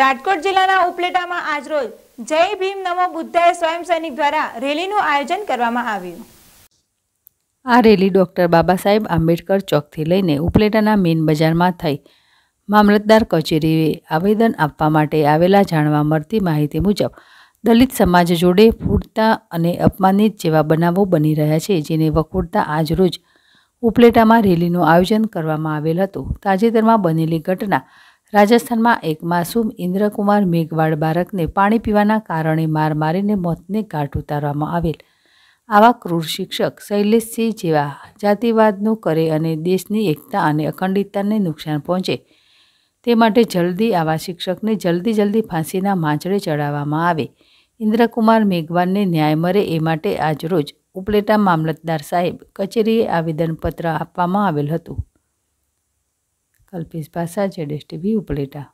રાજકોટ જિલ્લાના ઉપલેટામાં આજરોજ જય ભીમ નમો બુદ્ધાય સ્વયં સૈનિક દ્વારા રેલીનું આયોજન કરવામાં આવ્યું આ રેલી ડૉક્ટર બાબા સાહેબ આંબેડકર ચોકથી લઈને ઉપલેટાના મેઇન બજારમાં થઈ મામલતદાર કચેરીએ આવેદન આપવા માટે આવેલા જાણવા મળતી માહિતી મુજબ દલિત સમાજ જોડે ફૂટતા અને અપમાનિત જેવા બનાવો બની રહ્યા છે જેને વખોડતા આજરોજ ઉપલેટામાં રેલીનું આયોજન કરવામાં આવેલ હતું તાજેતરમાં બનેલી ઘટના રાજસ્થાનમાં એક માસૂમ ઇન્દ્રકુમાર મેઘવાળ બાળકને પાણી પીવાના કારણે માર મારીને મોતને ઘાટ ઉતારવામાં આવેલ આવા ક્રૂર શિક્ષક શૈલેષસિંહ જેવા જાતિવાદનું કરે અને દેશની એકતા અને અખંડિતતાને નુકસાન પહોંચે તે માટે જલ્દી આવા શિક્ષકને જલ્દી જલ્દી ફાંસીના માંચડે ચડાવવામાં આવે ઇન્દ્રકુમાર મેઘવાનને ન્યાય મળે એ માટે આજરોજ ઉપલેટા મામલતદાર સાહેબ કચેરીએ આવેદનપત્ર આપવામાં આવેલ હતું અલ્પેશ પાસા જેડેશ ટીવી ઉપલેટા